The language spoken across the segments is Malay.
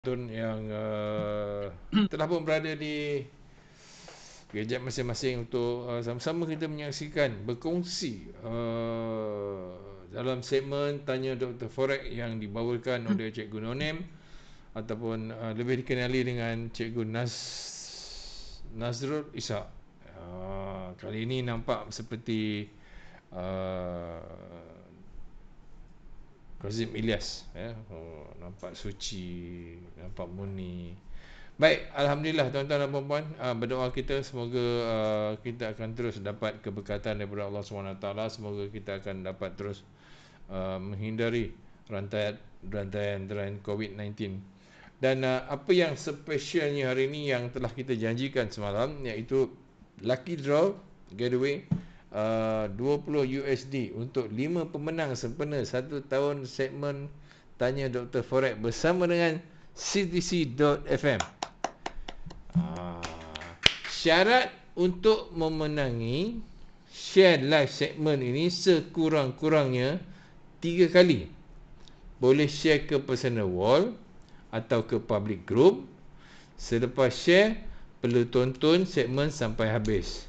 Tun yang uh, telah pun berada di gereja masing-masing untuk uh, sama-sama kita menyaksikan berkongsi uh, dalam segmen tanya Dr. Forek yang dibawakan oleh hmm. Cikgu Nonem ataupun uh, lebih dikenali dengan Cikgu Nas Nazrul Isa. Uh, kali ini nampak seperti uh, Kazim Ilyas ya. Oh, nampak suci, nampak murni. Baik, alhamdulillah tuan-tuan dan puan-puan, ah, berdoa kita semoga ah, kita akan terus dapat keberkatan daripada Allah SWT semoga kita akan dapat terus uh, menghindari rantaian-rantaian COVID-19. Dan apa yang spesialnya hari ini yang telah kita janjikan semalam iaitu lucky draw getaway uh, 20 USD untuk 5 pemenang sempena 1 tahun segmen tanya Dr. Forex bersama dengan CTC.fm uh, ah, syarat untuk memenangi share live segmen ini sekurang-kurangnya 3 kali boleh share ke personal wall atau ke public group selepas share perlu tonton segmen sampai habis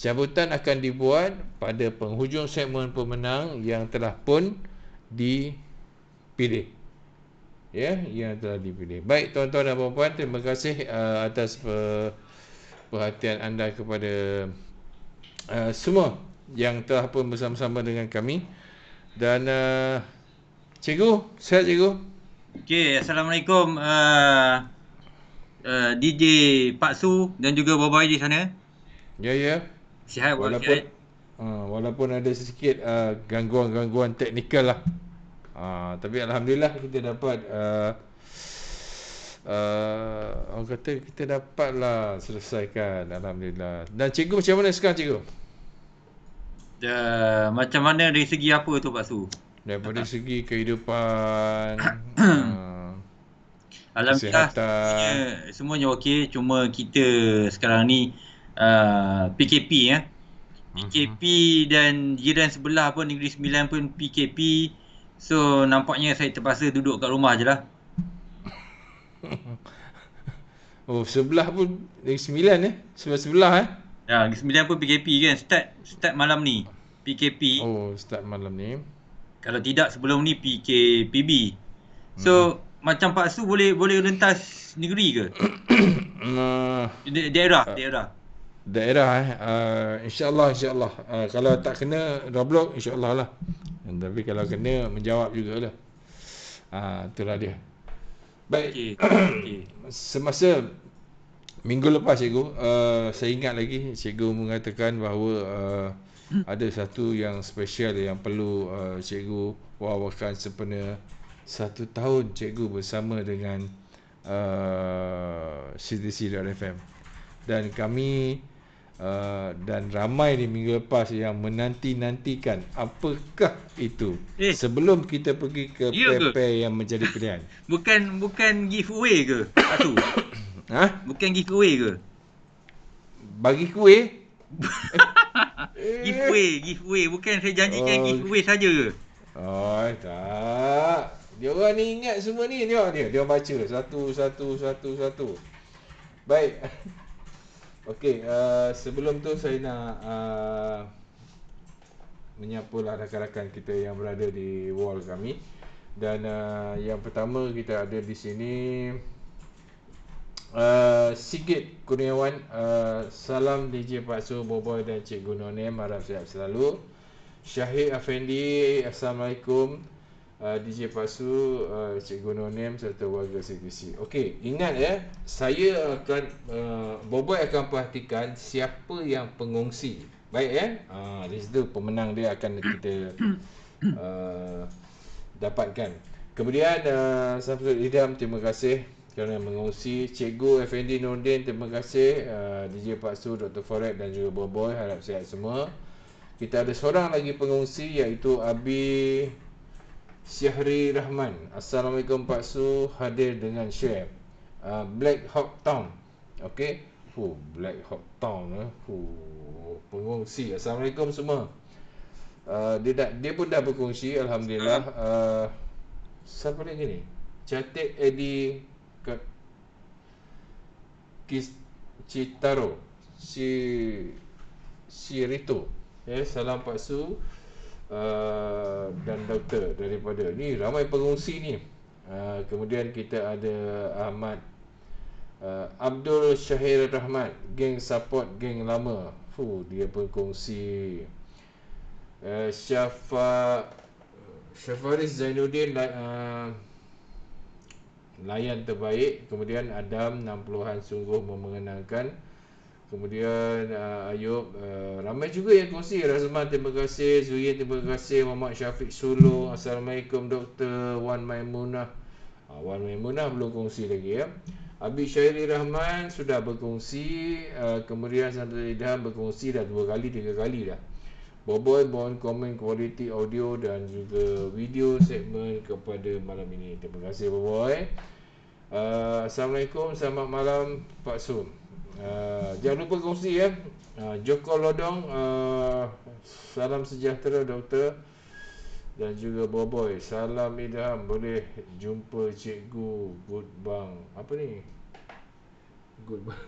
Cabutan akan dibuat pada penghujung segmen pemenang yang telah pun dipilih. Ya, yang telah dipilih. Baik, tuan-tuan dan puan-puan, terima kasih uh, atas perhatian anda kepada uh, semua yang telah pun bersama-sama dengan kami. Dan uh, cikgu, sihat cikgu? Okey, Assalamualaikum uh, uh, DJ Pak Su dan juga bapak di sana. Ya, yeah, ya. Yeah. Sihat walaupun sihat. Uh, walaupun ada sikit uh, ha, gangguan-gangguan teknikal lah. Uh, tapi alhamdulillah kita dapat uh, uh, orang kata kita dapat lah selesaikan alhamdulillah. Dan cikgu macam mana sekarang cikgu? Da, macam mana dari segi apa tu Pak Su? Daripada Tata. segi kehidupan uh, Alhamdulillah semuanya, semuanya okey cuma kita sekarang ni uh, PKP ya. Eh. PKP mhm. dan jiran sebelah pun Negeri Sembilan pun PKP. So nampaknya saya terpaksa duduk kat rumah je lah. Oh sebelah pun Negeri Sembilan eh. Sebelah-sebelah eh. Ya Negeri Sembilan pun PKP kan. Start start malam ni. PKP. Oh start malam ni. Kalau tidak sebelum ni PKPB. Hmm. So hmm. macam Pak boleh boleh rentas negeri ke? da- daerah, ah. daerah daerah eh. Uh, InsyaAllah, insyaAllah. Uh, kalau tak kena, roblox, insyaAllah lah. Ah, tapi kalau kena, menjawab jugalah. Uh, itulah dia. Baik. Okay. Semasa minggu lepas, cikgu, uh, saya ingat lagi cikgu mengatakan bahawa uh, ada satu yang special yang perlu uh, cikgu wawakan sempena satu tahun cikgu bersama dengan uh, CDC.FM dan kami uh, dan ramai di minggu lepas yang menanti-nantikan apakah itu eh, sebelum kita pergi ke ya PP yang menjadi pilihan. Bukan bukan giveaway ke? Satu. ha? Bukan giveaway ke? Bagi kuih? Eh. giveaway, giveaway. Bukan saya janjikan oh. giveaway saja ke? Oh, tak. Dia orang ni ingat semua ni dia dia dia baca satu satu satu satu. Baik. Okey, uh, sebelum tu saya nak uh, menyapulah rakan-rakan kita yang berada di wall kami. Dan uh, yang pertama kita ada di sini uh, Sigit Kurniawan uh, Salam DJ Pak Su, Boboy dan Cik Gunone, Harap sihat selalu Syahid Afendi Assalamualaikum Uh, DJ Pasu, uh, Cikgu Nonem serta warga CBC. Okey, ingat ya, eh, saya akan uh, Boboi akan perhatikan siapa yang pengungsi. Baik ya, eh? uh, di situ pemenang dia akan kita uh, dapatkan. Kemudian uh, Samsul terima kasih kerana mengungsi. Cikgu Effendi Nordin, terima kasih. Uh, DJ Pasu, Dr. Forek dan juga Boboi, harap sihat semua. Kita ada seorang lagi pengungsi iaitu Abi Syahri Rahman Assalamualaikum Pak Su Hadir dengan share uh, Black Hawk Town Okay Fuh, Black Hawk Town eh. Fuh, Pengungsi Assalamualaikum semua uh, dia, dah, dia pun dah berkongsi Alhamdulillah uh, Siapa lagi ni? Catik Edi Citaro Si Si Rito eh, Salam Pak Su Ah, dan doktor daripada ni ramai pengungsi ni. Uh, kemudian kita ada Ahmad uh, Abdul Syahir Rahmat, geng support geng lama. Fu dia pengungsi uh, Syafa Syafaris Zainuddin uh, layan terbaik kemudian Adam 60-an sungguh memengenangkan Kemudian uh, Ayub uh, Ramai juga yang kongsi Razman terima kasih Zuyin terima kasih Muhammad Syafiq Sulu Assalamualaikum Doktor Wan Maimunah uh, Wan Maimunah belum kongsi lagi ya Abi Syairi Rahman sudah berkongsi uh, Kemudian Santa Idham berkongsi dah dua kali, tiga kali dah Boboy mohon comment quality audio dan juga video segmen kepada malam ini Terima kasih Boboy. uh, Assalamualaikum, selamat malam Pak Sum Eh, jangan lupa kongsi ya. Uh, Joko Lodong, uh, salam sejahtera doktor dan juga Boboy. Salam idam boleh jumpa cikgu Good Bang. Apa ni? Good Bang.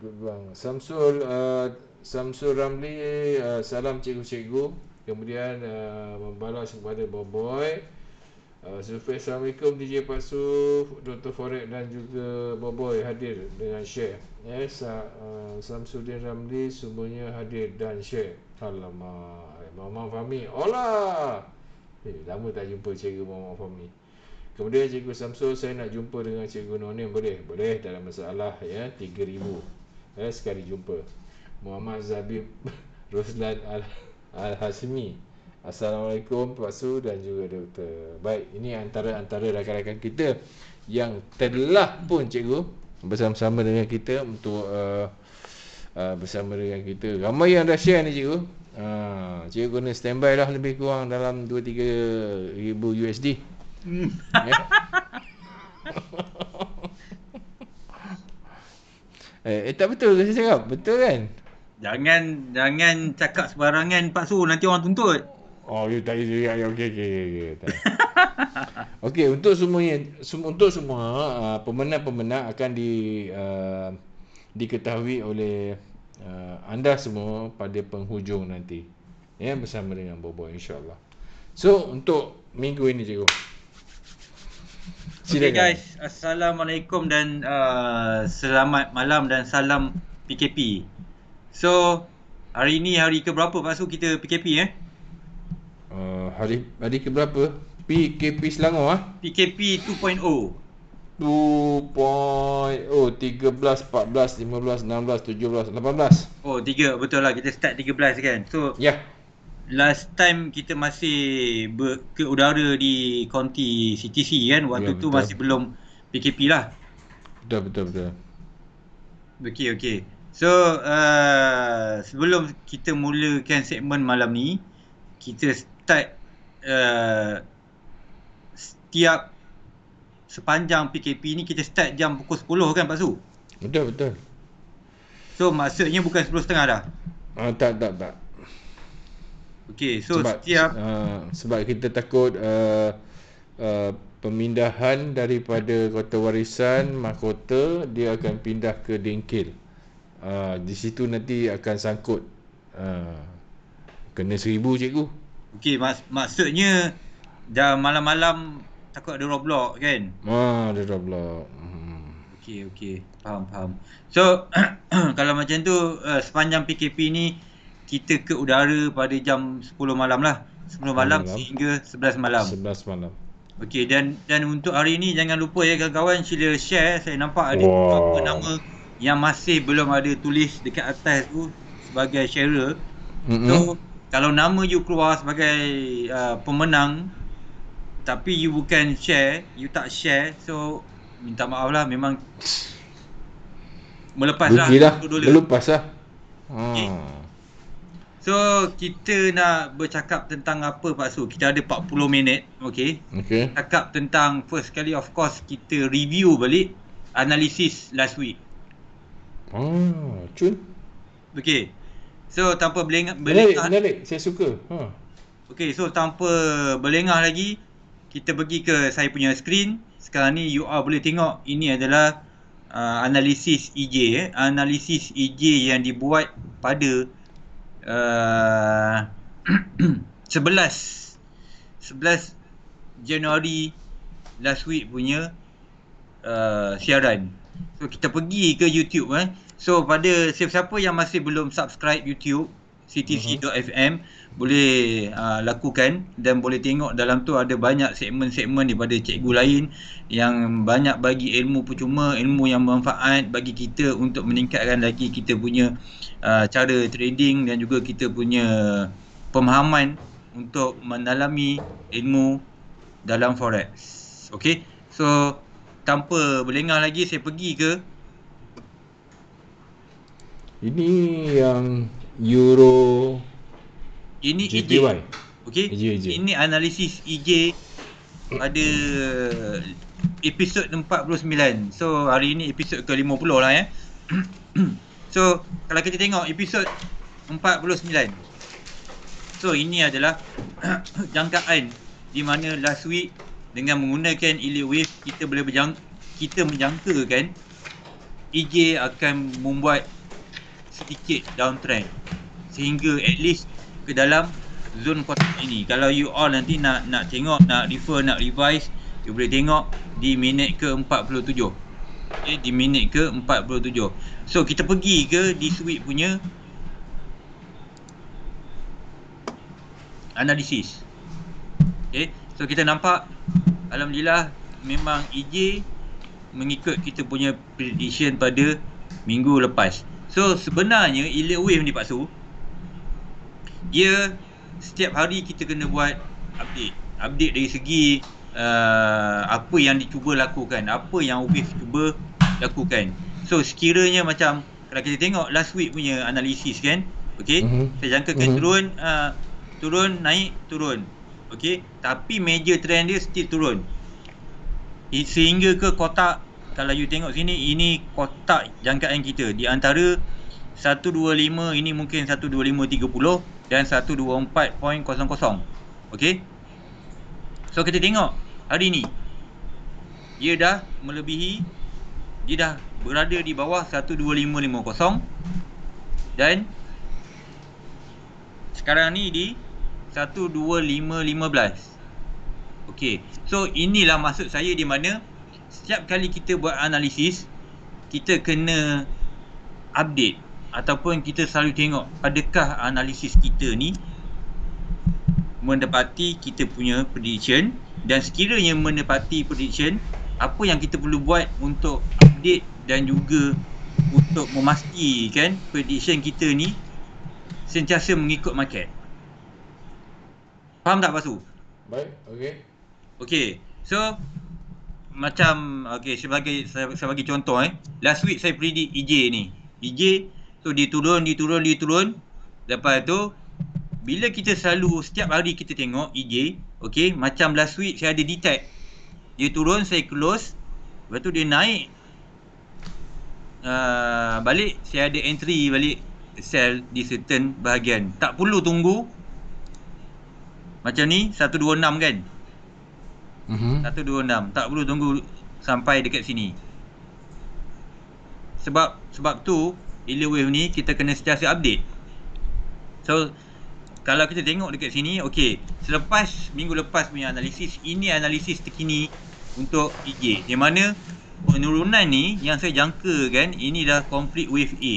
Good Bang. Samsul, uh, Samsul Ramli, uh, salam cikgu-cikgu. Kemudian uh, membalas kepada Boboy. Boy. Uh, Assalamualaikum DJ Pasu, Dr. Forek dan juga Boboy hadir dengan share. Yes, Sa uh, ah, Samsudin Ramli semuanya hadir dan share. Alamak, Mama Fahmi. Hola! Eh, lama tak jumpa cikgu Mama Fahmi. Kemudian cikgu Samsul, saya nak jumpa dengan cikgu Nonim boleh? Boleh, dalam masalah ya, tiga ribu. Eh, sekali jumpa. Muhammad Zabib Roslan Al-Hasmi. al hasmi Assalamualaikum Pak Su dan juga Doktor Baik, ini antara-antara rakan-rakan kita Yang telah pun Cikgu Bersama-sama dengan kita untuk uh, uh, Bersama dengan kita Ramai yang dah share ni Cikgu uh, Cikgu kena standby lah lebih kurang dalam 2-3 ribu USD hmm. yeah. Eh, eh tak betul ke saya cakap? Betul kan? Jangan jangan cakap sebarangan Pak Su nanti orang tuntut. Oh, you tak izin. Okay, okay, okay. okay. okay untuk semua yang untuk semua uh, pemenang-pemenang akan di uh, diketahui oleh uh, anda semua pada penghujung nanti. Ya, yeah, bersama dengan Bobo insya-Allah. So, untuk minggu ini cikgu. Okay guys, Assalamualaikum dan uh, selamat malam dan salam PKP. So, hari ini hari ke berapa Pak kita PKP eh? uh, hari hari ke berapa? PKP Selangor ah. PKP 2.0. 2.0 13 14 15 16 17 18. Oh, tiga betul lah kita start 13 kan. So Ya. Yeah. Last time kita masih ke udara di county CTC kan waktu ya, betul, tu masih belum PKP lah. Betul betul betul. Okey okey. So uh, sebelum kita mulakan segmen malam ni kita tag uh, setiap sepanjang PKP ni kita start jam pukul 10 kan Pak Su? Betul betul. So maksudnya bukan 10.30 dah. uh, tak tak tak. Okay, so sebab, setiap uh, sebab kita takut uh, uh, pemindahan daripada kota warisan mahkota dia akan pindah ke Dengkil. Uh, di situ nanti akan sangkut uh, kena seribu cikgu. Okey, mas- maksudnya dah malam-malam takut ada roadblock kan? Ah, ada roadblock. Hmm. Okey, okey. Faham, faham. So, kalau macam tu uh, sepanjang PKP ni kita ke udara pada jam 10 malam lah. 10 malam, malam. sehingga 11 malam. 11 malam. Okey dan dan untuk hari ni jangan lupa ya kawan-kawan sila share saya nampak ada wow. beberapa nama yang masih belum ada tulis dekat atas tu sebagai sharer. Mm-hmm. So kalau nama you keluar sebagai uh, pemenang tapi you bukan share, you tak share. So minta maaf lah memang melepaslah lah dulu-dulu. Melepaslah. Hmm. So kita nak bercakap tentang apa Pak Su? Kita ada 40 minit, okey. Okey. Cakap tentang first kali of course kita review balik analisis last week. Oh, ah, cun. Okey. So tanpa belengah belengah. Menarik, saya suka. Ha. Okay, so tanpa belengah lagi kita pergi ke saya punya screen. Sekarang ni you all boleh tengok ini adalah uh, analisis EJ eh. Analisis EJ yang dibuat pada uh, 11 11 Januari last week punya uh, siaran. So kita pergi ke YouTube eh. So pada siapa-siapa yang masih belum subscribe YouTube ctc.fm mm-hmm. boleh uh, lakukan dan boleh tengok dalam tu ada banyak segmen-segmen daripada cikgu lain yang banyak bagi ilmu percuma, ilmu yang bermanfaat bagi kita untuk meningkatkan lagi kita punya uh, cara trading dan juga kita punya pemahaman untuk mendalami ilmu dalam forex. Okay, so tanpa berlengah lagi saya pergi ke ini yang Euro Ini JPY. EJ Okay e e Ini analisis EJ Pada Episod 49 So hari ini episod ke 50 lah ya eh. So Kalau kita tengok episod 49 So ini adalah Jangkaan Di mana last week Dengan menggunakan Elite Wave Kita boleh berjangka Kita menjangkakan EJ akan membuat sedikit downtrend sehingga at least ke dalam zon kuartal ini kalau you all nanti nak nak tengok nak refer nak revise you boleh tengok di minit ke 47 ok di minit ke 47 so kita pergi ke di sweep punya analisis Okay, so kita nampak Alhamdulillah memang EJ mengikut kita punya prediction pada minggu lepas So sebenarnya Elite Wave ni Pak Su Dia Setiap hari kita kena buat Update Update dari segi uh, Apa yang dicuba lakukan Apa yang Wave cuba lakukan So sekiranya macam Kalau kita tengok last week punya analisis kan Okay mm-hmm. Saya jangkakan mm-hmm. turun uh, Turun, naik, turun Okay Tapi major trend dia still turun Sehingga ke kotak kalau you tengok sini ini kotak jangkaan kita di antara 125 ini mungkin 12530 dan 124.00 okey so kita tengok hari ini, dia dah melebihi dia dah berada di bawah 12550 dan sekarang ni di 12515 okey so inilah maksud saya di mana setiap kali kita buat analisis kita kena update ataupun kita selalu tengok adakah analisis kita ni mendapati kita punya prediction dan sekiranya mendapati prediction apa yang kita perlu buat untuk update dan juga untuk memastikan prediction kita ni sentiasa mengikut market faham tak pasu? baik, ok ok, so macam okey sebagai bagi saya, saya bagi contoh eh last week saya predict EJ ni EJ tu so dia turun dia turun dia turun lepas tu bila kita selalu setiap hari kita tengok EJ okey macam last week saya ada detect dia turun saya close lepas tu dia naik uh, balik saya ada entry balik sell di certain bahagian tak perlu tunggu macam ni 126 kan Mhm. Satu dua enam Tak perlu tunggu Sampai dekat sini Sebab Sebab tu Ilia wave ni Kita kena setiasa update So Kalau kita tengok dekat sini Okay Selepas Minggu lepas punya analisis Ini analisis terkini Untuk EJ di mana Penurunan ni Yang saya jangka kan Ini dah complete wave A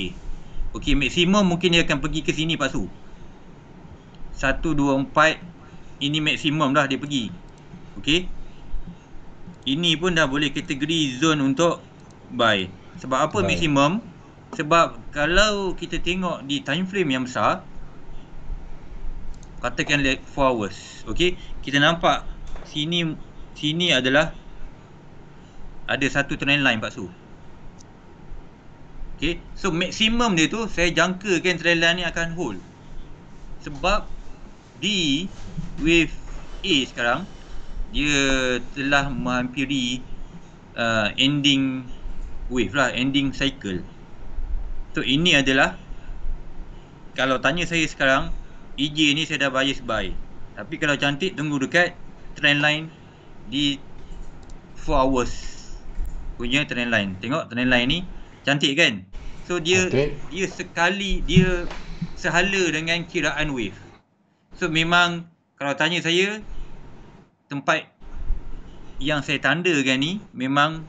Okay maksimum mungkin dia akan pergi ke sini Pak Su 1, 2, 4 Ini maksimum dah dia pergi Okay ini pun dah boleh kategori zone untuk buy sebab apa buy. maximum sebab kalau kita tengok di time frame yang besar katakan like 4 hours okey kita nampak sini sini adalah ada satu trend line Pak Su okey so maximum dia tu saya jangkakan trend line ni akan hold sebab di wave A sekarang dia telah menghampiri uh, ending wave lah ending cycle so ini adalah kalau tanya saya sekarang EJ ni saya dah bias buy tapi kalau cantik tunggu dekat trend line di 4 hours punya trend line tengok trend line ni cantik kan so dia okay. dia sekali dia sehala dengan kiraan wave so memang kalau tanya saya tempat yang saya tandakan ni memang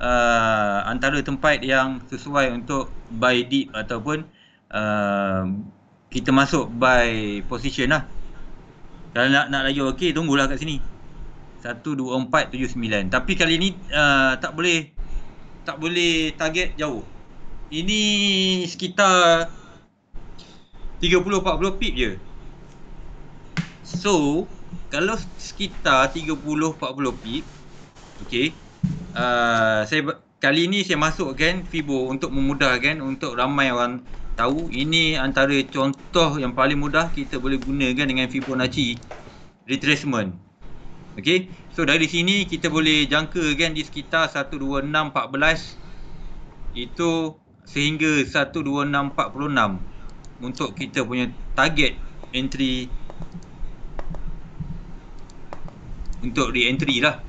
uh, antara tempat yang sesuai untuk buy dip ataupun uh, kita masuk buy position lah. Kalau nak nak layu okey tunggulah kat sini. 12479. Tapi kali ni uh, tak boleh tak boleh target jauh. Ini sekitar 30 40 pip je. So, kalau sekitar 30 40 pip okey uh, saya kali ini saya masukkan fibo untuk memudahkan untuk ramai orang tahu ini antara contoh yang paling mudah kita boleh gunakan dengan fibonacci retracement okey so dari sini kita boleh jangka kan di sekitar 12614 14 itu sehingga 12646 untuk kita punya target entry untuk re-entry lah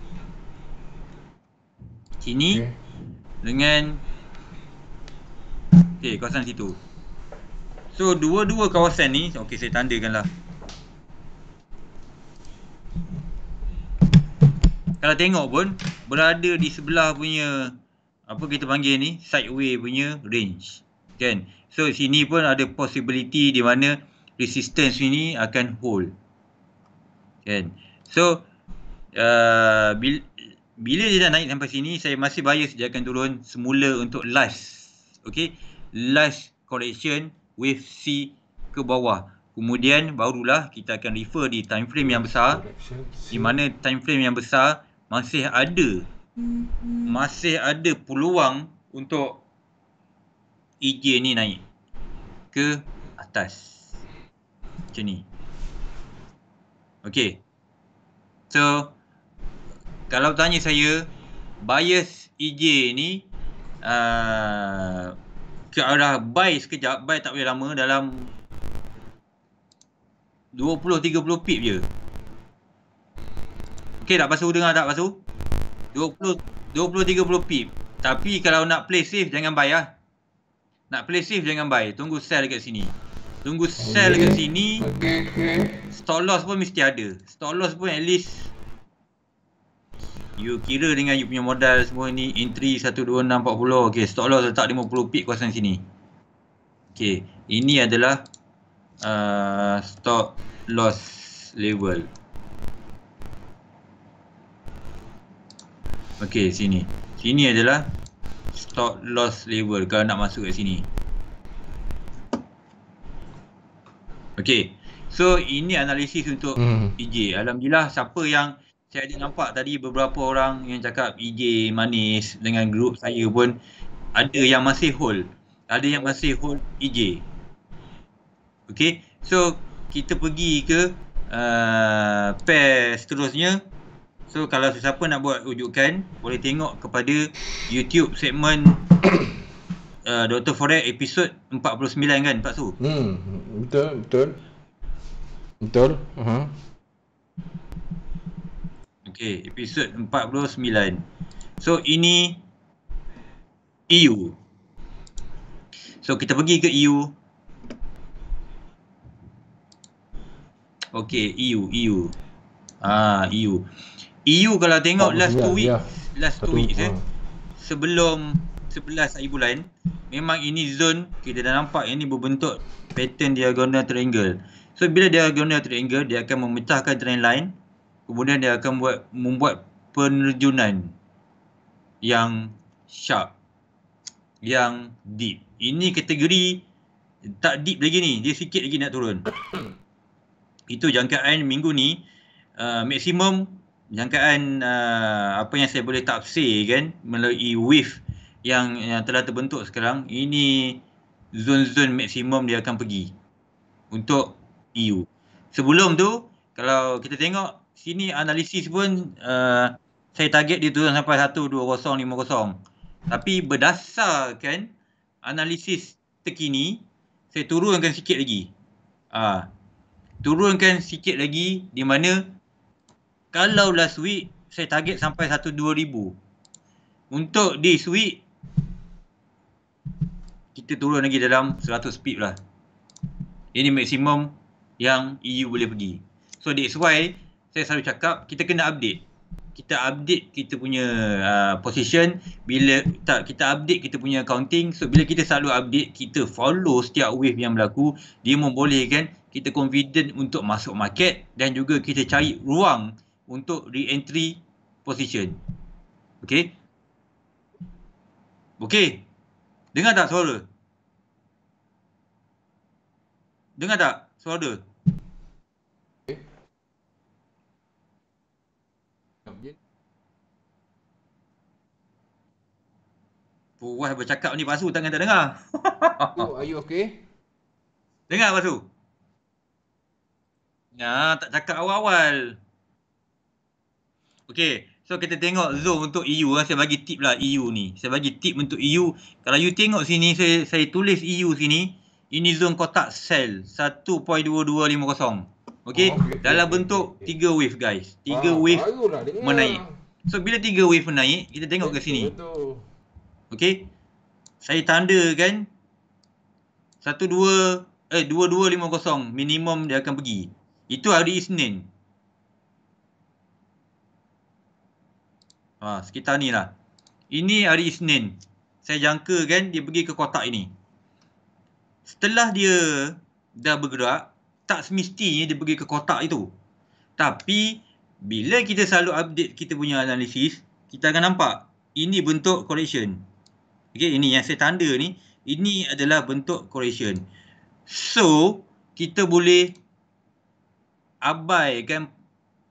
sini okay. dengan okey kawasan situ so dua-dua kawasan ni okey saya tandakanlah kalau tengok pun berada di sebelah punya apa kita panggil ni sideway punya range kan so sini pun ada possibility di mana resistance ni akan hold kan so uh, bila, bila dia dah naik sampai sini, saya masih bias dia akan turun semula untuk last. Okay. Last correction with C ke bawah. Kemudian barulah kita akan refer di time frame yang besar. Di mana time frame yang besar masih ada. Mm-hmm. Masih ada peluang untuk EJ ni naik ke atas. Macam ni. Okay. So, kalau tanya saya bias EJ ni uh, ke arah buy sekejap, buy tak boleh lama dalam 20-30 pip je ok tak pasu dengar tak pasu 20-30 pip tapi kalau nak play safe jangan buy lah nak play safe jangan buy, tunggu sell dekat sini tunggu sell dekat sini okay. stop loss pun mesti ada stop loss pun at least You kira dengan you punya modal semua ni entry 12640. Okey, stop loss letak 50 pip kawasan sini. Okey, ini adalah uh, stop loss level. Okey, sini. Sini adalah stop loss level kalau nak masuk kat sini. Okey. So, ini analisis untuk hmm. PJ. Alhamdulillah siapa yang saya ada nampak tadi beberapa orang yang cakap EJ manis dengan grup saya pun ada yang masih hold. Ada yang masih hold EJ. Okay. So, kita pergi ke uh, pair seterusnya. So, kalau sesiapa nak buat rujukan, boleh tengok kepada YouTube segmen uh, Dr. Forex episod 49 kan, Pak Su? Hmm, betul, betul. Betul. Uh-huh. Okay, episod 49. So, ini EU. So, kita pergi ke EU. Okay, EU, EU. Ah, ha, EU. EU kalau tengok last two week, ya. last two week, eh, sebelum 11 hari bulan, memang ini zone kita dah nampak ini berbentuk pattern diagonal triangle. So, bila diagonal triangle, dia akan memecahkan trend line kemudian dia akan buat membuat penerjunan yang sharp yang deep ini kategori tak deep lagi ni dia sikit lagi nak turun hmm. itu jangkaan minggu ni uh, maksimum jangkaan uh, apa yang saya boleh tafsir kan melalui wave yang, yang telah terbentuk sekarang ini zon-zon maksimum dia akan pergi untuk EU sebelum tu kalau kita tengok sini analisis pun uh, saya target dia turun sampai 1.2050. Tapi berdasarkan analisis terkini, saya turunkan sikit lagi. Uh, turunkan sikit lagi di mana kalau last week saya target sampai 1.2000. Untuk di week, kita turun lagi dalam 100 speed lah. Ini maksimum yang EU boleh pergi. So that's why saya selalu cakap kita kena update kita update kita punya uh, position bila tak kita update kita punya accounting so bila kita selalu update kita follow setiap wave yang berlaku dia membolehkan kita confident untuk masuk market dan juga kita cari ruang untuk re-entry position okey okey dengar tak suara dengar tak suara Puas bercakap ni Pasu tangan tak dengar. Oh, are you okay? Dengar Pasu. Ya, tak cakap awal-awal. Okay, so kita tengok zoom untuk EU eh. Saya bagi tip lah EU ni. Saya bagi tip untuk EU. Kalau you tengok sini, saya, saya tulis EU sini. Ini zoom kotak sel 1.2250. Okay? Oh, okay, dalam bentuk 3 wave guys. 3 ah, wave menaik. So, bila 3 wave menaik, kita tengok ke sini. Okey. Saya tandakan 12 eh 2250 minimum dia akan pergi. Itu hari Isnin. Ha, sekitar ni lah. Ini hari Isnin. Saya jangka kan dia pergi ke kotak ini. Setelah dia dah bergerak, tak semestinya dia pergi ke kotak itu. Tapi, bila kita selalu update kita punya analisis, kita akan nampak ini bentuk correction. Okey, ini yang saya tanda ni. Ini adalah bentuk correlation. So, kita boleh abaikan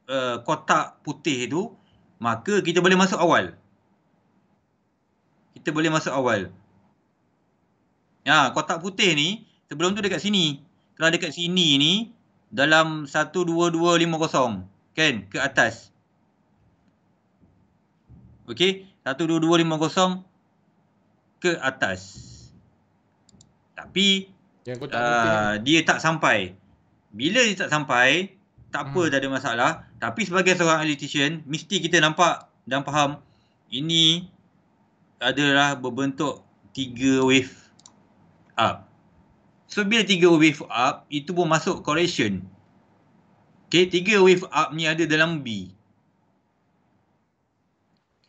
uh, kotak putih tu. Maka, kita boleh masuk awal. Kita boleh masuk awal. Ya, kotak putih ni, sebelum tu dekat sini. Kalau dekat sini ni, dalam 12250. Kan? Ke atas. Okey. 12250 ke atas. Tapi yang kau tak uh, dia tak sampai. Bila dia tak sampai, tak apa hmm. tak ada masalah. Tapi sebagai seorang elitician, mesti kita nampak dan faham ini adalah berbentuk tiga wave up. So bila tiga wave up, itu pun masuk correction. Okay, tiga wave up ni ada dalam B.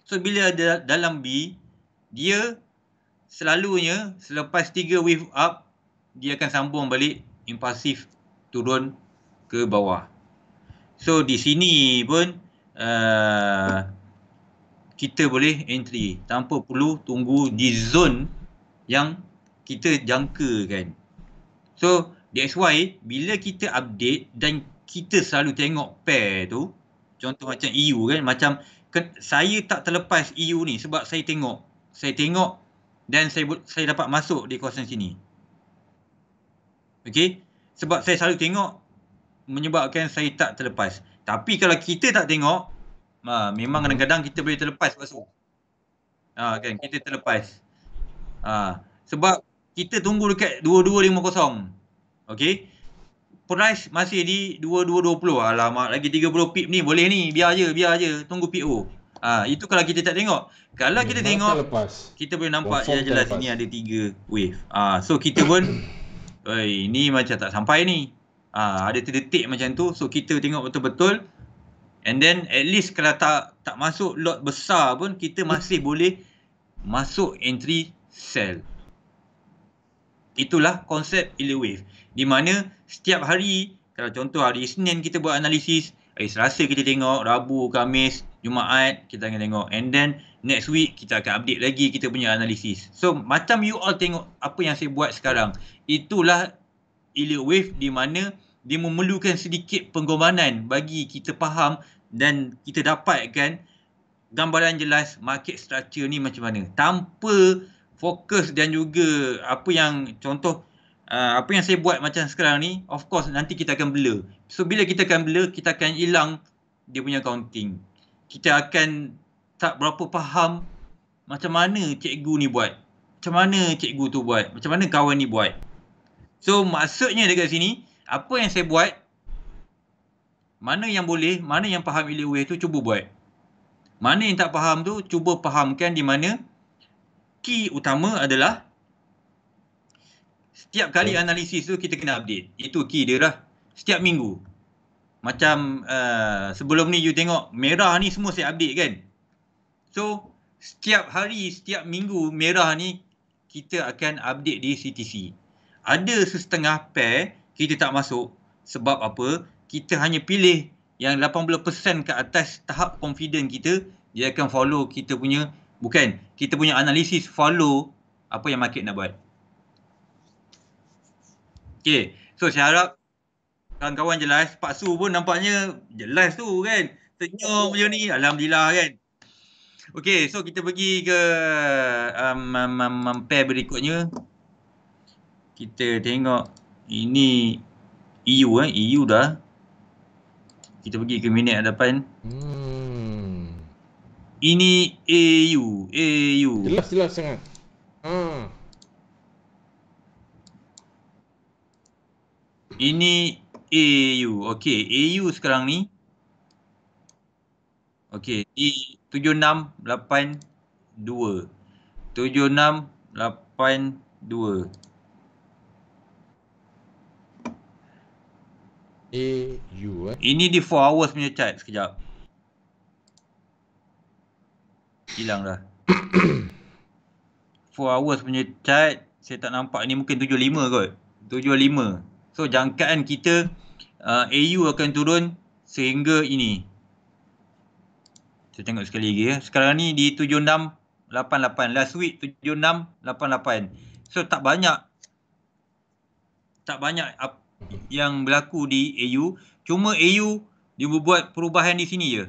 So bila ada dalam B, dia selalunya selepas 3 wave up dia akan sambung balik impulsif turun ke bawah. So di sini pun uh, kita boleh entry tanpa perlu tunggu di zone yang kita kan. So that's why bila kita update dan kita selalu tengok pair tu contoh macam EU kan macam saya tak terlepas EU ni sebab saya tengok saya tengok dan saya saya dapat masuk di kawasan sini. Okey. Sebab saya selalu tengok menyebabkan saya tak terlepas. Tapi kalau kita tak tengok, ha, memang kadang-kadang kita boleh terlepas masuk. Ha, kan? Kita terlepas. Ha, sebab kita tunggu dekat 2250. Okey. Price masih di 2220. Alamak, lagi 30 pip ni. Boleh ni. Biar je, biar je. Tunggu PO. Ha, itu kalau kita tak tengok. Kalau kita Mata tengok, lepas. kita boleh nampak yang jelas lepas. ini ada tiga wave. Ha, so kita pun, oi, ini macam tak sampai ni. Ha, ada terdetik macam tu. So kita tengok betul-betul. And then at least kalau tak tak masuk lot besar pun, kita masih boleh masuk entry sell. Itulah konsep ilu wave. Di mana setiap hari, kalau contoh hari Isnin kita buat analisis, hari Selasa kita tengok, Rabu, Kamis, Jumaat kita akan tengok and then next week kita akan update lagi kita punya analisis. So macam you all tengok apa yang saya buat sekarang itulah Elliot Wave di mana dia memerlukan sedikit pengorbanan bagi kita faham dan kita dapatkan gambaran jelas market structure ni macam mana. Tanpa fokus dan juga apa yang contoh Uh, apa yang saya buat macam sekarang ni of course nanti kita akan blur so bila kita akan blur kita akan hilang dia punya counting kita akan tak berapa faham macam mana cikgu ni buat. Macam mana cikgu tu buat. Macam mana kawan ni buat. So maksudnya dekat sini, apa yang saya buat, mana yang boleh, mana yang faham ilmu tu cuba buat. Mana yang tak faham tu, cuba fahamkan di mana key utama adalah setiap kali hmm. analisis tu kita kena update. Itu key dia lah. Setiap minggu. Macam uh, sebelum ni you tengok merah ni semua saya update kan. So setiap hari, setiap minggu merah ni kita akan update di CTC. Ada setengah pair kita tak masuk sebab apa? Kita hanya pilih yang 80% ke atas tahap confident kita dia akan follow kita punya bukan kita punya analisis follow apa yang market nak buat. Okay. So saya harap kawan-kawan jelas. Pak Su pun nampaknya jelas tu kan. Senyum macam ni. Alhamdulillah kan. Okay, so kita pergi ke um, um, um, um, pair berikutnya. Kita tengok ini EU eh. EU dah. Kita pergi ke minit hadapan. Hmm. Ini AU. AU. Jelas, jelas sangat. Hmm. Ini AU. Okey, AU sekarang ni Okey, di 7682. 7682. AU Ini di 4 hours punya chart sekejap. Hilang dah. 4 hours punya chart, saya tak nampak ni mungkin 75 kot. 75. So jangkaan kita uh, AU akan turun sehingga ini. Saya tengok sekali lagi ya. Sekarang ni di 7688. Last week 7688. So tak banyak tak banyak yang berlaku di AU. Cuma AU dia buat perubahan di sini je.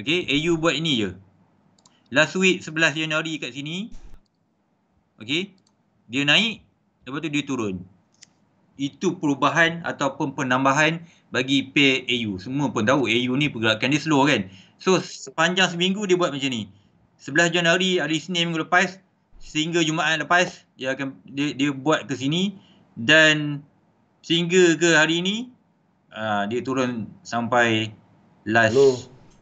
Okay. AU buat ini je. Last week 11 Januari kat sini. Okay. Dia naik. Lepas tu dia turun itu perubahan ataupun penambahan bagi pay AU. Semua pun tahu AU ni pergerakan dia slow kan. So sepanjang seminggu dia buat macam ni. 11 Januari hari Senin minggu lepas sehingga Jumaat lepas dia akan dia, dia buat ke sini dan sehingga ke hari ini uh, dia turun sampai last low,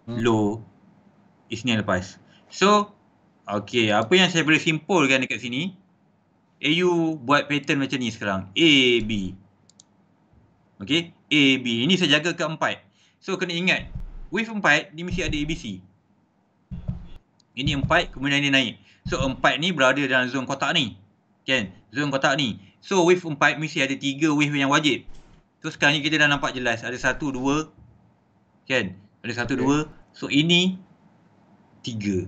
hmm. low hmm. Isnin lepas. So okay apa yang saya boleh simpulkan dekat sini AU buat pattern macam ni sekarang. A, B. Okay. A, B. Ini saya jaga keempat. So, kena ingat. Wave empat, dia mesti ada ABC. Ini empat, kemudian ini naik. So, empat ni berada dalam zon kotak ni. Kan? Zon kotak ni. So, wave empat mesti ada tiga wave yang wajib. So, sekarang ni kita dah nampak jelas. Ada satu, dua. Kan? Ada satu, okay. dua. So, ini tiga.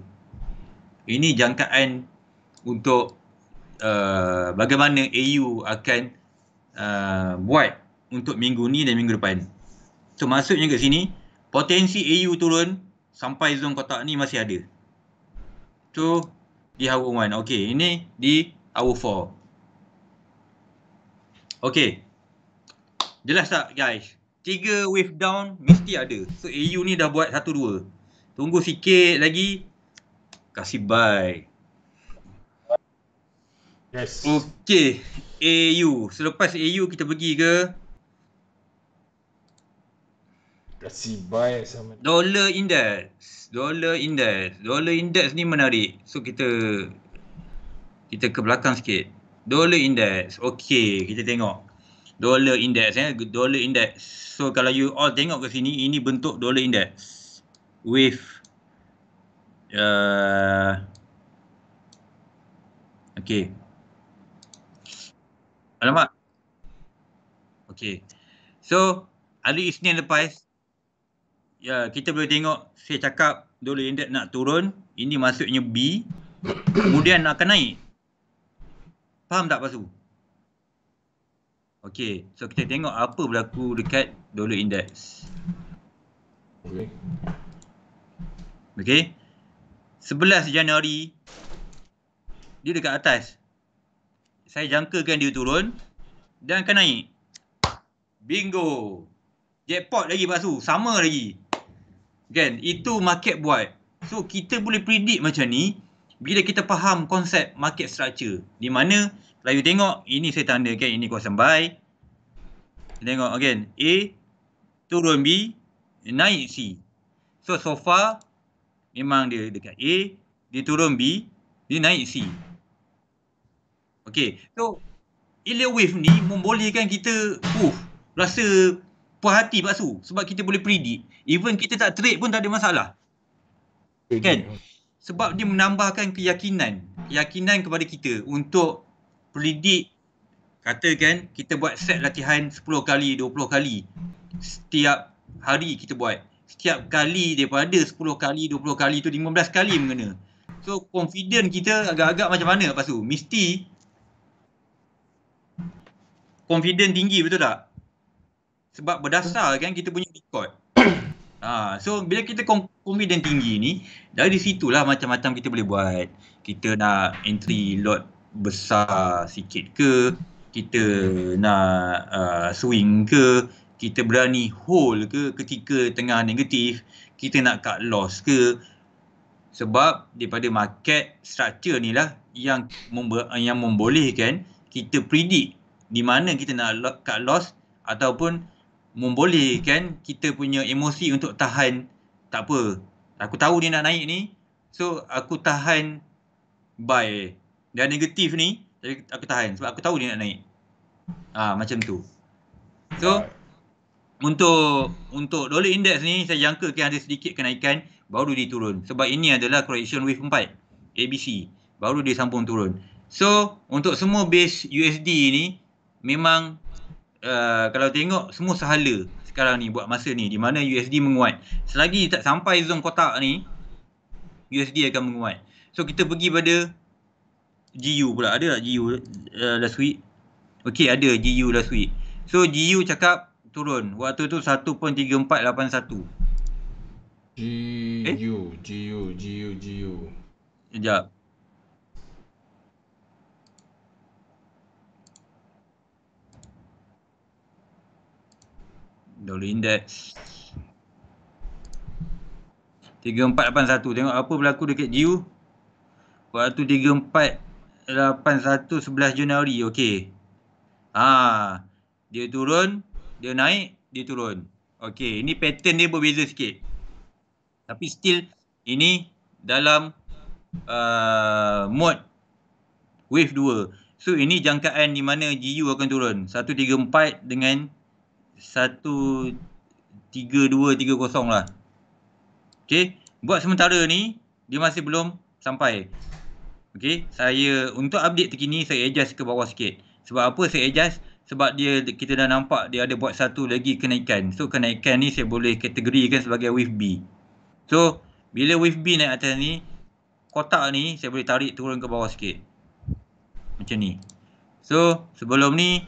Ini jangkaan untuk Uh, bagaimana AU akan uh, buat untuk minggu ni dan minggu depan. So maksudnya kat sini potensi AU turun sampai zon kotak ni masih ada. So di hour one. Okay ini di hour four. Okay. Jelas tak guys? Tiga wave down mesti ada. So AU ni dah buat satu dua. Tunggu sikit lagi. Kasih bye. Yes. Okay. AU. Selepas AU kita pergi ke Kasi sama Dollar index. Dollar index. Dollar index ni menarik. So kita kita ke belakang sikit. Dollar index. Okay, kita tengok. Dollar index eh. Dollar index. So kalau you all tengok ke sini, ini bentuk dollar index. With uh, Okay, Alamak. Okay. So, hari Isnin lepas, ya kita boleh tengok saya cakap dulu index nak turun. Ini maksudnya B. Kemudian akan naik. Faham tak pasu? Okay. So, kita tengok apa berlaku dekat dollar index. Okay. Okay. 11 Januari, dia dekat atas saya jangkakan dia turun dan akan naik. Bingo. Jackpot lagi pasu Sama lagi. Kan? Itu market buat. So, kita boleh predict macam ni bila kita faham konsep market structure. Di mana, kalau you tengok, ini saya tanda kan. Ini kawasan buy. Tengok again. A, turun B, naik C. So, so far, memang dia dekat A, dia turun B, dia naik C. Okay, So Ilia Wave ni membolehkan kita uh, rasa puas hati Pak Su sebab kita boleh predict. Even kita tak trade pun tak ada masalah. Kan? Sebab dia menambahkan keyakinan. Keyakinan kepada kita untuk predict katakan kita buat set latihan 10 kali, 20 kali. Setiap hari kita buat. Setiap kali daripada 10 kali, 20 kali tu 15 kali mengena. So confident kita agak-agak macam mana Pak Su? Mesti confident tinggi betul tak? Sebab berdasar kan kita punya record. ha, so bila kita confident tinggi ni, dari situlah macam-macam kita boleh buat. Kita nak entry lot besar sikit ke, kita nak uh, swing ke, kita berani hold ke ketika tengah negatif, kita nak cut loss ke. Sebab daripada market structure ni lah yang, yang membolehkan kita predict di mana kita nak cut loss ataupun membolehkan kita punya emosi untuk tahan tak apa aku tahu dia nak naik ni so aku tahan buy dia negatif ni tapi aku tahan sebab aku tahu dia nak naik ha, macam tu so untuk untuk dollar index ni saya jangkakan ada sedikit kenaikan baru dia turun sebab ini adalah correction wave 4 ABC baru dia sambung turun so untuk semua base USD ni memang uh, kalau tengok semua sahala sekarang ni buat masa ni di mana USD menguat. Selagi tak sampai zon kotak ni USD akan menguat. So kita pergi pada GU pula. Ada tak GU uh, last week? Okay ada GU last week. So GU cakap turun. Waktu tu 1.3481. GU, eh? GU, GU, GU. Sekejap. Dolar Index 3481 Tengok apa berlaku dekat GIU Waktu 3481 11 Januari Okay ha. Dia turun Dia naik Dia turun Okay Ini pattern dia berbeza sikit Tapi still Ini Dalam uh, Mode Wave 2 So ini jangkaan di mana GU akan turun 134 dengan 3481 satu tiga dua tiga kosong lah. Okay. Buat sementara ni, dia masih belum sampai. Okay. Saya, untuk update terkini, saya adjust ke bawah sikit. Sebab apa saya adjust? Sebab dia, kita dah nampak dia ada buat satu lagi kenaikan. So, kenaikan ni saya boleh kategorikan sebagai wave B. So, bila wave B naik atas ni, kotak ni saya boleh tarik turun ke bawah sikit. Macam ni. So, sebelum ni,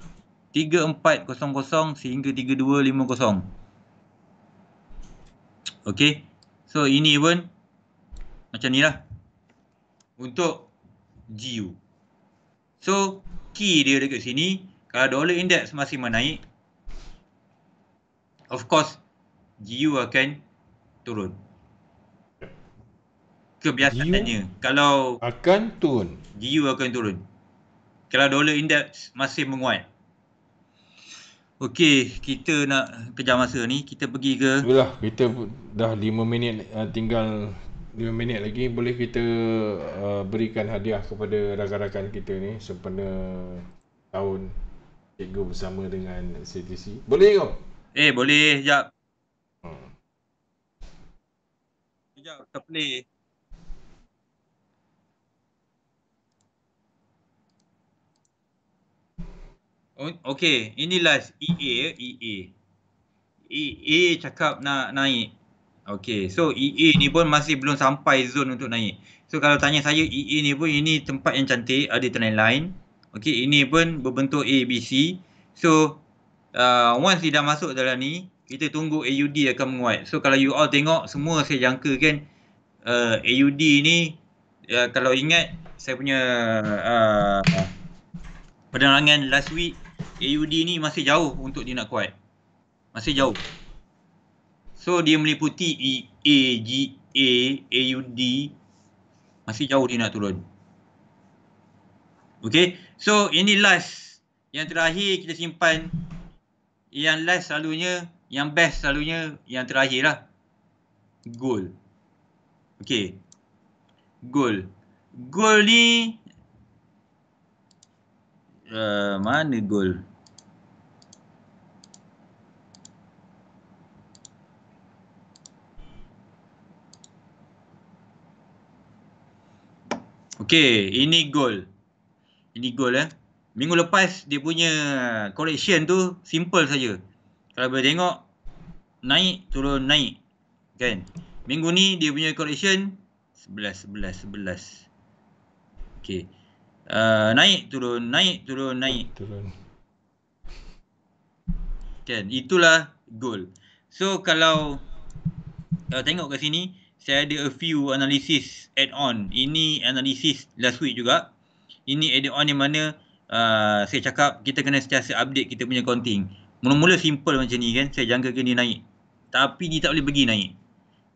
3400 sehingga 3250. Okay. So ini pun macam ni lah. Untuk GU. So key dia dekat sini. Kalau dollar index masih menaik. Of course GU akan turun. Kebiasaannya. GU kalau akan turun. GU akan turun. Kalau dollar index masih menguat. Okey, kita nak kejar masa ni. Kita pergi ke... Itulah, kita dah 5 minit uh, tinggal 5 minit lagi. Boleh kita uh, berikan hadiah kepada rakan-rakan kita ni sempena tahun cikgu bersama dengan CTC. Boleh kau? Eh, boleh. Sekejap. Hmm. Sekejap, terpelih. Okay, ini last EA ya? EA. EA cakap nak naik. Okay, so EA ni pun masih belum sampai zone untuk naik. So kalau tanya saya EA ni pun ini tempat yang cantik, ada trend line. Okay, ini pun berbentuk ABC. So uh, once dia dah masuk dalam ni, kita tunggu AUD akan menguat. So kalau you all tengok semua saya jangka kan uh, AUD ni uh, kalau ingat saya punya uh, penerangan last week AUD ni masih jauh untuk dia nak kuat. Masih jauh. So dia meliputi E, A, G, EAGA, AUD masih jauh dia nak turun. Okay, so ini last yang terakhir kita simpan yang last selalunya yang best selalunya yang terakhir lah goal okay goal goal ni Eh, mana ni gol? okay ini gol. Ini gol eh. Minggu lepas dia punya correction tu simple saja. Kalau boleh tengok naik turun naik. Kan? Minggu ni dia punya correction 11 11 11. okay uh, naik turun naik turun naik turun kan itulah goal so kalau kalau uh, tengok kat sini saya ada a few analysis add on ini analysis last week juga ini add on yang mana uh, saya cakap kita kena sentiasa update kita punya counting mula-mula simple macam ni kan saya jangka dia naik tapi dia tak boleh pergi naik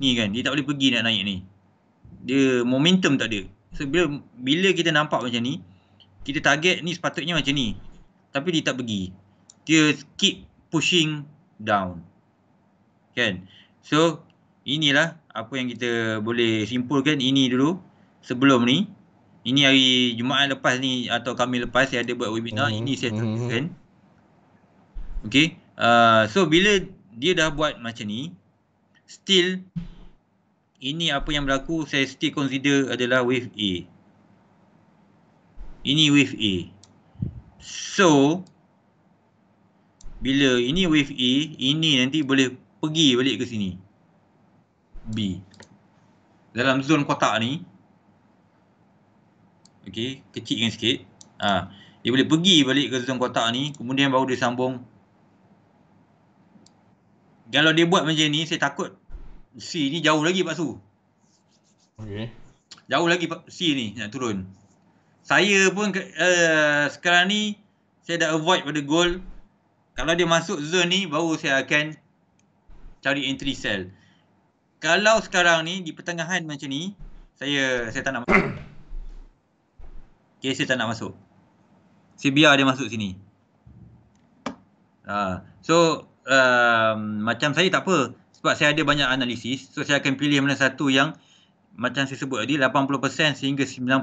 ni kan dia tak boleh pergi nak naik ni dia momentum tak ada So bila, bila kita nampak macam ni Kita target ni sepatutnya macam ni Tapi dia tak pergi Dia keep pushing down Kan So inilah apa yang kita boleh simpulkan Ini dulu sebelum ni Ini hari Jumaat lepas ni Atau kami lepas saya ada buat webinar mm-hmm. Ini saya mhm. tunjukkan Okay uh, So bila dia dah buat macam ni Still ini apa yang berlaku saya still consider adalah wave A. Ini wave A. So, bila ini wave A, ini nanti boleh pergi balik ke sini. B. Dalam zon kotak ni. Okay, kecilkan sikit. Ha, dia boleh pergi balik ke zon kotak ni, kemudian baru dia sambung. Kalau dia buat macam ni, saya takut C ni jauh lagi Pak Su. Okay. Jauh lagi Pak C ni nak turun. Saya pun uh, sekarang ni saya dah avoid pada goal. Kalau dia masuk zone ni baru saya akan cari entry cell. Kalau sekarang ni di pertengahan macam ni, saya saya tak nak masuk. Okay, saya tak nak masuk. Saya biar dia masuk sini. Uh, so, um, macam saya tak apa sebab saya ada banyak analisis so saya akan pilih mana satu yang macam saya sebut tadi 80% sehingga 90%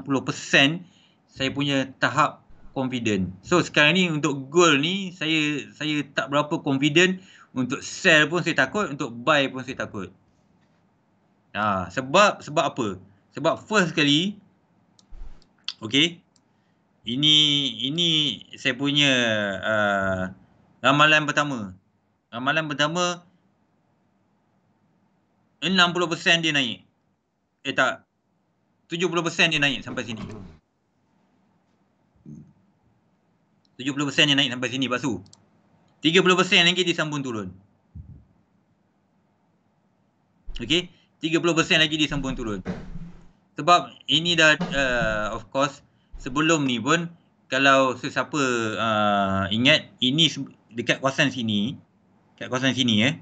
saya punya tahap confident. So sekarang ni untuk goal ni saya saya tak berapa confident untuk sell pun saya takut, untuk buy pun saya takut. Ha, sebab sebab apa? Sebab first sekali okey. Ini ini saya punya uh, ramalan pertama. Ramalan pertama 60% dia naik. Eh tak. 70% dia naik sampai sini. 70% dia naik sampai sini Pak Su. 30% lagi dia sambung turun. Okey, 30% lagi dia sambung turun. Sebab ini dah uh, of course sebelum ni pun kalau sesiapa uh, ingat ini dekat kawasan sini, dekat kawasan sini eh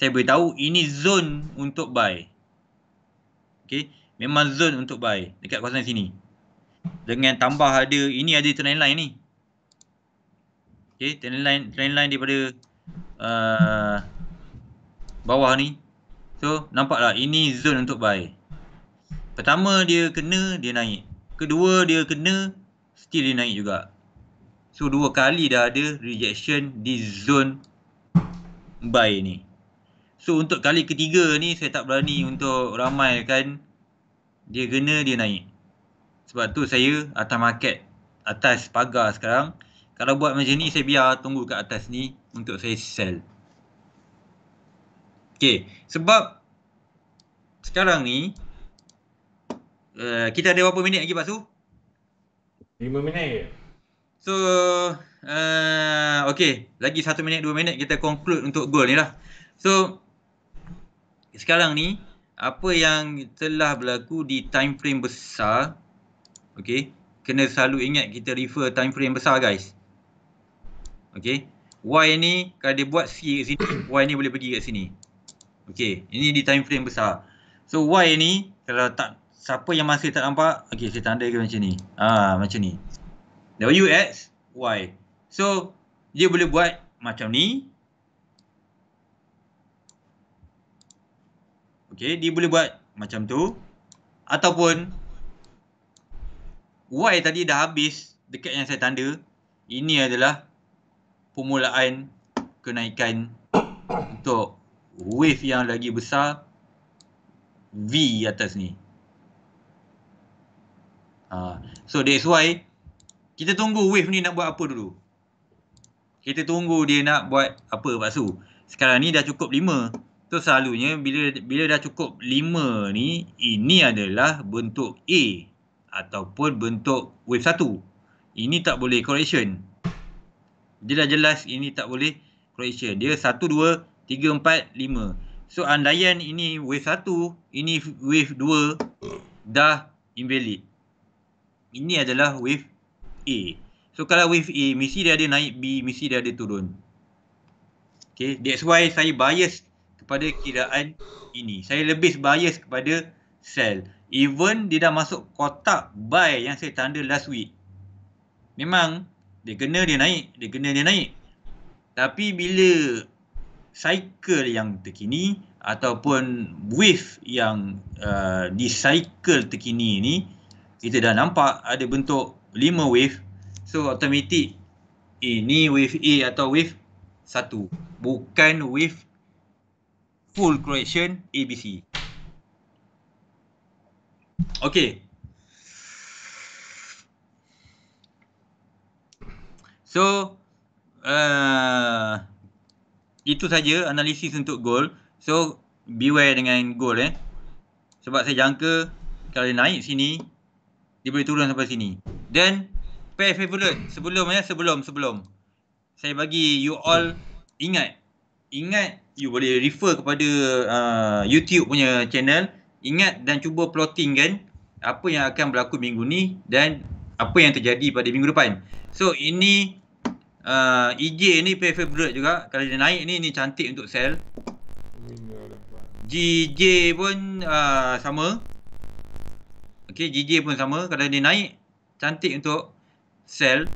saya beritahu ini zone untuk buy. Okay. Memang zone untuk buy dekat kawasan sini. Dengan tambah ada, ini ada trend line ni. Okay, trend line, trend line daripada uh, bawah ni. So, nampaklah ini zone untuk buy. Pertama dia kena, dia naik. Kedua dia kena, still dia naik juga. So, dua kali dah ada rejection di zone buy ni. So untuk kali ketiga ni saya tak berani untuk ramai kan dia kena dia naik. Sebab tu saya atas market atas pagar sekarang. Kalau buat macam ni saya biar tunggu kat atas ni untuk saya sell. Okay. Sebab sekarang ni uh, kita ada berapa minit lagi Pak Su? 5 minit. So uh, eh, okay. Lagi 1 minit 2 minit kita conclude untuk goal ni lah. So sekarang ni apa yang telah berlaku di time frame besar okey kena selalu ingat kita refer time frame besar guys okey y ni kalau dia buat c kat sini y ni boleh pergi kat sini okey ini di time frame besar so y ni kalau tak siapa yang masih tak nampak okey saya tanda ke macam ni ah macam ni w x y so dia boleh buat macam ni Okay, dia boleh buat macam tu. Ataupun, Y tadi dah habis dekat yang saya tanda. Ini adalah permulaan kenaikan untuk wave yang lagi besar V atas ni. Uh, so that's why kita tunggu wave ni nak buat apa dulu. Kita tunggu dia nak buat apa Pak Su. Sekarang ni dah cukup 5. So selalunya bila bila dah cukup 5 ni, ini adalah bentuk A ataupun bentuk wave 1. Ini tak boleh correction. Dia dah jelas ini tak boleh correction. Dia 1, 2, 3, 4, 5. So andaian ini wave 1, ini wave 2 dah invalid. Ini adalah wave A. So kalau wave A, misi dia ada naik B, misi dia ada turun. Okay, that's why saya bias kepada kiraan ini. Saya lebih bias kepada sell. Even dia dah masuk kotak buy yang saya tanda last week. Memang dia kena dia naik, dia kena dia naik. Tapi bila cycle yang terkini ataupun wave yang uh, di cycle terkini ni kita dah nampak ada bentuk 5 wave. So automatik ini eh, wave A atau wave 1 bukan wave full correction ABC. Okay. So, uh, itu saja analisis untuk goal. So, beware dengan goal eh. Sebab saya jangka kalau dia naik sini, dia boleh turun sampai sini. Then, pair favorite. Sebelum ya, sebelum, sebelum. Saya bagi you all ingat. Ingat you boleh refer kepada uh, YouTube punya channel. Ingat dan cuba plotting kan apa yang akan berlaku minggu ni dan apa yang terjadi pada minggu depan. So ini uh, EJ ni pay favorite juga. Kalau dia naik ni, ni cantik untuk sell. GJ pun uh, sama. Okay, GJ pun sama. Kalau dia naik, cantik untuk sell.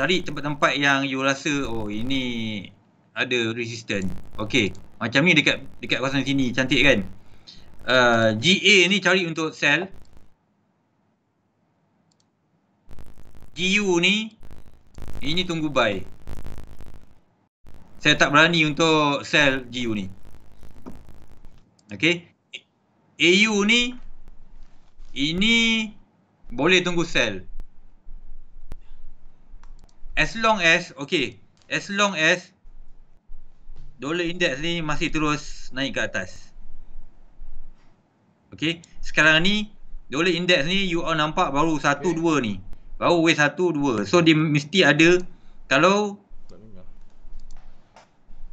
Cari tempat-tempat yang you rasa, oh ini ada resistance. Okay. Macam ni dekat dekat kawasan sini. Cantik kan? Uh, GA ni cari untuk sell. GU ni ini tunggu buy. Saya tak berani untuk sell GU ni. Okay. AU ni ini boleh tunggu sell. As long as, okay. As long as dollar index ni masih terus naik ke atas. Okey, sekarang ni dollar index ni you all nampak baru 1 okay. 2 ni. Baru wave 1 2. So dia mesti ada kalau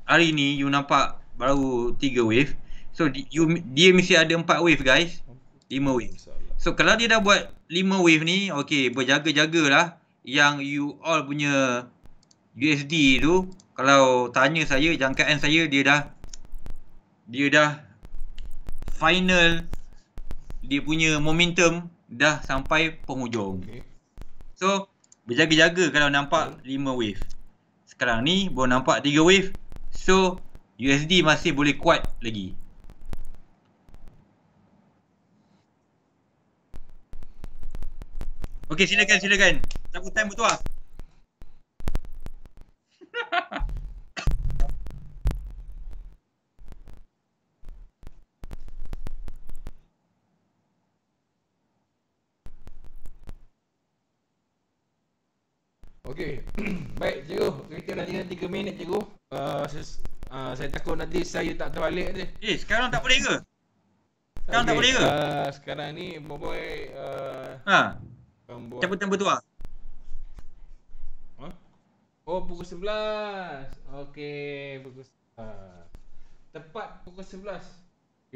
hari ni you nampak baru 3 wave. So you dia mesti ada 4 wave guys. 5 wave. So kalau dia dah buat 5 wave ni, okey berjaga-jagalah yang you all punya USD tu kalau tanya saya jangkaan saya dia dah dia dah final dia punya momentum dah sampai penghujung. Okay. So berjaga-jaga kalau nampak okay. 5 wave. Sekarang ni boleh nampak 3 wave. So USD masih boleh kuat lagi. Okey silakan silakan. Takut time betul ah. Okey. Baik cikgu, kita dah tinggal 3 minit cikgu. Uh, saya, uh, saya takut nanti saya tak terbalik ni. Eh, sekarang tak boleh ke? Sekarang okay. tak boleh ke? Uh, sekarang ni boy uh, ha. Tempo-tempo tu ah? Oh pukul 11 Okey pukul 11 Tepat pukul 11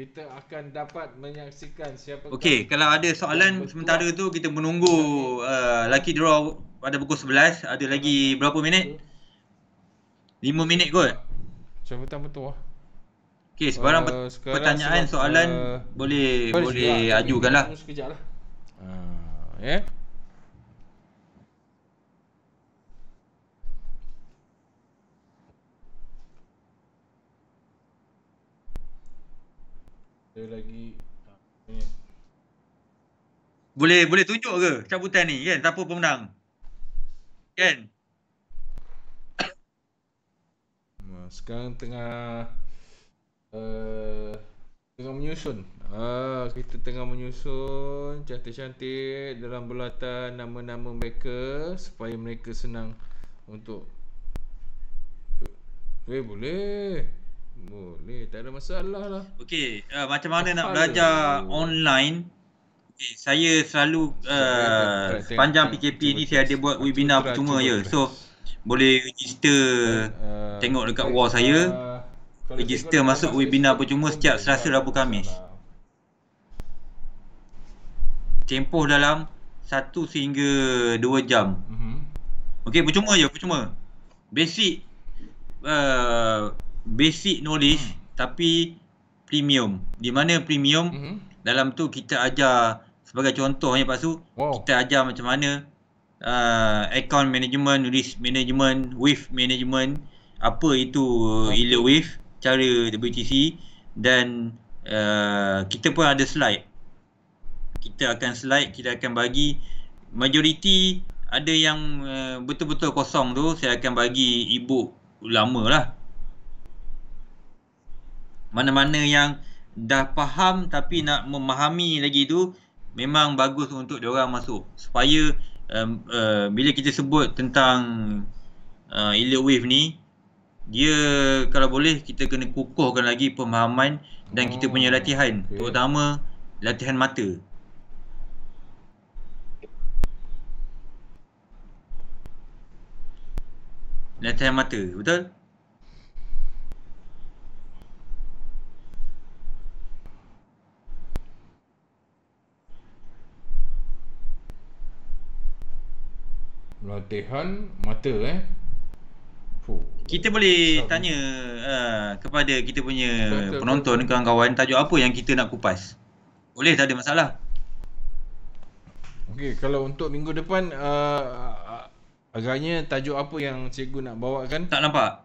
Kita akan dapat menyaksikan siapa Okey kalau ada soalan betul. sementara tu kita menunggu uh, Lucky draw pada pukul 11 Ada lagi berapa minit? 5 minit kot Cuma tak betul lah Okey sebarang uh, sekarang, pertanyaan soalan uh, boleh boleh ajukanlah. Sekejap lah. Uh, ya. Yeah. Ada lagi ah, Boleh boleh tunjuk ke cabutan ni kan siapa pemenang Kan Sekarang tengah uh, Tengah menyusun Ah, Kita tengah menyusun Cantik-cantik dalam bulatan Nama-nama mereka Supaya mereka senang untuk Eh boleh boleh, tak ada masalah lah. Okay, uh, ah, macam mana Apa nak belajar dia? online? Okay, saya selalu uh, sepanjang PKP tengok, ni saya ada buat webinar percuma ya. Lah. So, boleh register uh, tengok dekat uh, saya. register tengok, masuk webinar percuma setiap Selasa Rabu lah. Khamis. Tempoh dalam satu sehingga dua jam. Mhm. Okey, percuma je, percuma. Basic uh, basic knowledge hmm. tapi premium. Di mana premium? Hmm. Dalam tu kita ajar sebagai contohnya Pak Su, wow. kita ajar macam mana uh, account management, risk management, wave management, apa itu hmm. ILA wave, cara WTC dan uh, kita pun ada slide. Kita akan slide, kita akan bagi majoriti ada yang uh, betul-betul kosong tu saya akan bagi ebook lama lah mana-mana yang dah faham tapi nak memahami lagi tu memang bagus untuk orang masuk supaya um, uh, bila kita sebut tentang uh, eh, elite wave ni dia kalau boleh kita kena kukuhkan lagi pemahaman dan kita punya hmm, latihan okay. terutama latihan mata latihan mata betul? latihan mata eh. Fuh. Kita boleh Sabi. tanya uh, kepada kita punya betul penonton kawan-kawan tajuk apa yang kita nak kupas. Boleh tak ada masalah? Okey, kalau untuk minggu depan uh, agaknya tajuk apa yang cikgu nak bawakan? Tak nampak.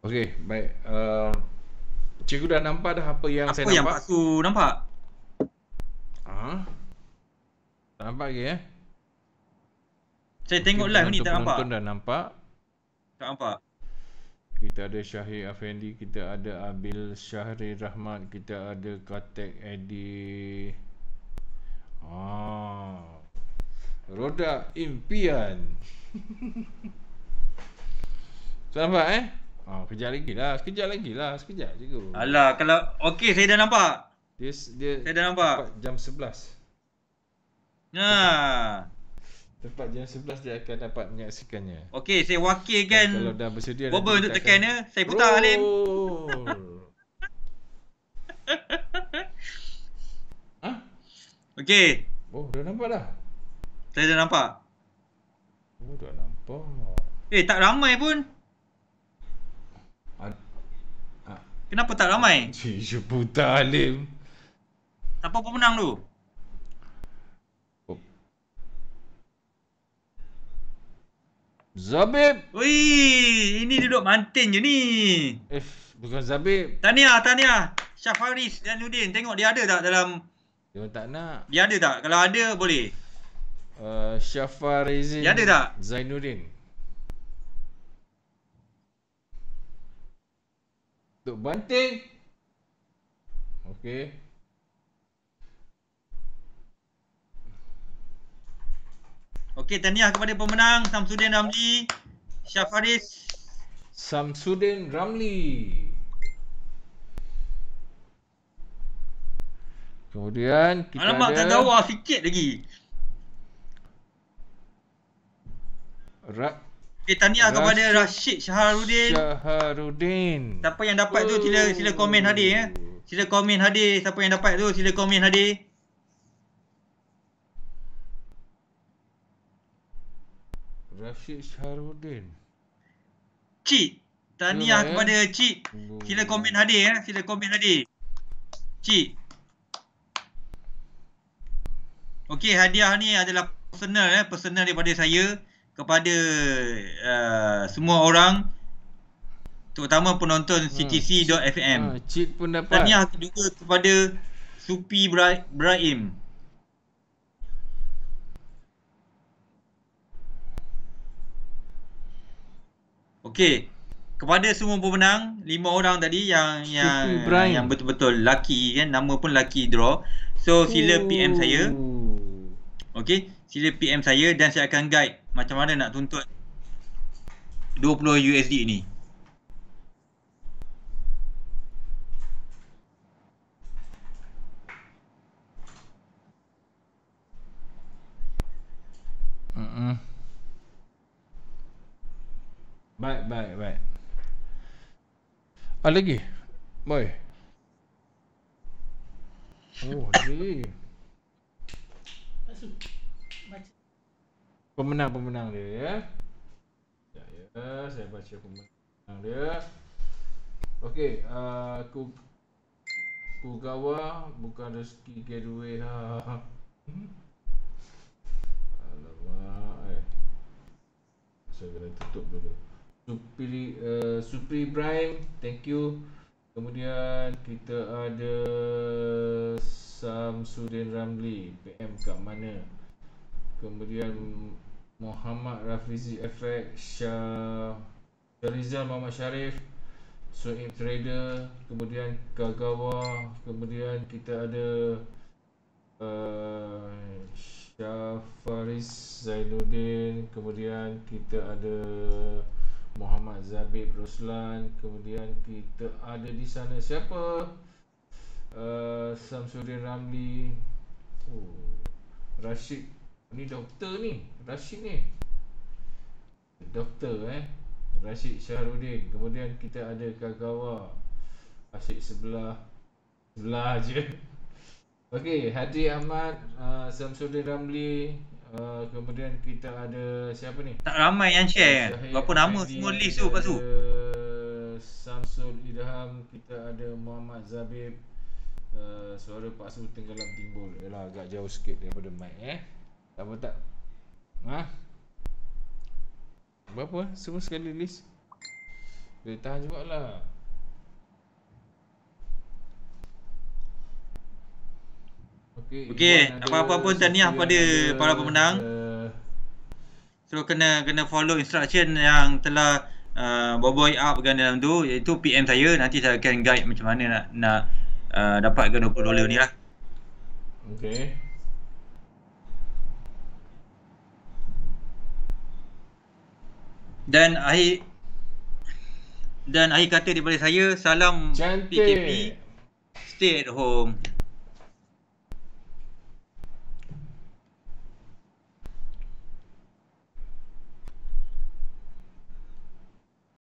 Okey, baik. Uh, cikgu dah nampak dah apa yang apa saya nampak? Apa yang aku nampak? Ah. Ha? Huh? Tak nampak lagi eh? Saya okay, tengok live ni tak nampak. Penonton dah nampak. Tak nampak. Kita ada Syahir Afendi, kita ada Abil Syahri Rahmat, kita ada Katek Eddy. Ah. Ha. Roda Impian. Tak nampak eh? Ah, ha, kejap lagi lah, sekejap lagi lah, sekejap je Alah, kalau okey saya dah nampak. Dia, dia saya dah nampak. jam 11. Nah, Tempat jam 11 dia akan dapat menyaksikannya. Okey, saya wakilkan. Kalau dah bersedia. Bobo untuk tekan ya. Saya putar Roll. Alim. ha? Okey. Oh, dah nampak dah. Saya dah nampak. Oh, dah nampak. Eh, tak ramai pun. Kenapa tak ramai? Cik buta Alim. Siapa pemenang tu? Zabib. Wui, ini duduk mantin je ni. Eh, bukan Zabib. Tahniah, tahniah. Syafaris dan Udin. Tengok dia ada tak dalam... Dia tak nak. Dia ada tak? Kalau ada boleh. Uh, eh, Syafarizin. Dia ada tak? Zainuddin. untuk banting okey okey tahniah kepada pemenang Samsudin Ramli Syafaris Samsudin Ramli Kemudian kita Alamak, ada Alamak tak tahu lah sikit lagi Rak Okay, eh, tahniah Rashid kepada Rashid Shaharudin. Shaharudin. Siapa yang dapat tu sila sila komen hadir ya. Sila komen hadir siapa yang dapat tu sila komen hadir. Rashid Shaharudin. Cik, tahniah ya. kepada ya? Cik. Sila komen hadir ya. Sila komen hadir. Cik. Okey, hadiah ni adalah personal eh, personal daripada saya kepada uh, semua orang terutama penonton ctc.fm uh, uh, cik pun dapat tahniah juga kepada supi Ibrahim Okey. Kepada semua pemenang, lima orang tadi yang yang Brian. yang betul-betul lucky kan, nama pun lucky draw. So sila Ooh. PM saya. Oh. Okey sila PM saya dan saya akan guide macam mana nak tuntut 20 USD ni. Baik, baik, baik. Ada lagi? Boy. Oh, lagi. Masuk pemenang-pemenang dia ya. Ya, ya. saya baca pemenang dia. Okey, a uh, ku kawa bukan rezeki kedua. Ha, ha, ha. Alamak. Eh. Saya kena tutup dulu. Supri uh, Supri Prime, thank you. Kemudian kita ada Sam Samsudin Ramli PM kat mana? Kemudian Muhammad Rafizi FX Syah Rizal Muhammad Sharif Suib Trader Kemudian Kagawa Kemudian kita ada uh, Syafaris Zainuddin Kemudian kita ada Muhammad Zabib Ruslan Kemudian kita ada di sana Siapa? Uh, Samsudin Ramli oh. Rashid ni doktor ni Rashid ni doktor eh Rashid Syahrudin kemudian kita ada Kagawa Asyik sebelah sebelah aje okey Hadi Ahmad uh, Samsudin Ramli uh, kemudian kita ada siapa ni tak ramai yang share kan berapa nama Hadi, semua list tu lepas tu Samsul Idham kita ada Muhammad Zabib uh, suara Pak Su tenggelam timbul ialah agak jauh sikit daripada mic eh apa tak? Ha? Berapa lah semua sekali list? Boleh tahan juga lah Okey, okay, apa-apa pun tahniah pada ada, para pemenang. Uh, so kena kena follow instruction yang telah a uh, boboi up kan dalam tu iaitu PM saya nanti saya akan guide macam mana nak nak uh, dapatkan 20 dolar ni lah. Okey. dan akhir dan akhir kata daripada saya salam Cantik. PKP stay at home